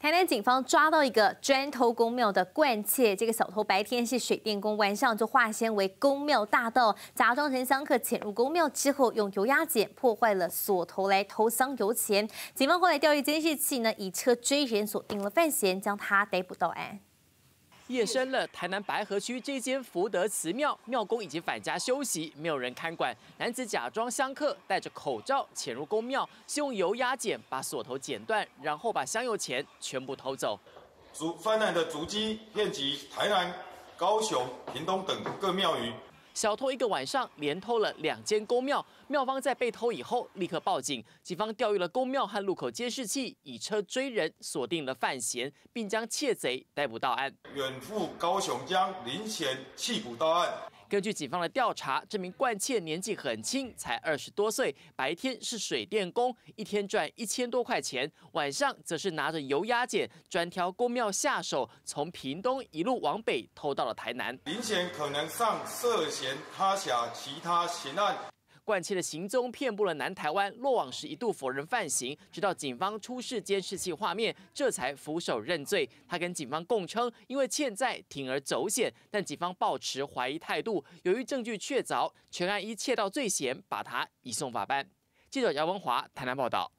台南警方抓到一个专偷公庙的惯窃，这个小偷白天是水电工，晚上就化身为公庙大盗，假装成香客潜入公庙之后，用油压剪破坏了锁头来偷香油钱。警方后来调阅监视器呢，以车追人锁定了范闲，将他逮捕到案。夜深了，台南白河区这间福德祠庙，庙公已经返家休息，没有人看管。男子假装香客，戴着口罩潜入公庙，先用油压剪把锁头剪断，然后把香油钱全部偷走。主犯案的足迹遍及台南、高雄、屏东等各庙宇。小偷一个晚上连偷了两间公庙，庙方在被偷以后立刻报警，警方调阅了公庙和路口监视器，以车追人锁定了范贤，并将窃贼逮捕到案。远赴高雄将林贤弃捕到案。根据警方的调查，这名冠窃年纪很轻，才二十多岁，白天是水电工，一天赚一千多块钱，晚上则是拿着油压剪，专挑公庙下手，从屏东一路往北偷到了台南。明显可能上涉嫌他辖其他刑案。冠切的行踪遍布了南台湾，落网时一度否认犯行，直到警方出示监视器画面，这才俯首认罪。他跟警方供称，因为欠债铤而走险，但警方抱持怀疑态度。由于证据确凿，全案依窃盗罪嫌，把他移送法办。记者姚文华台南报道。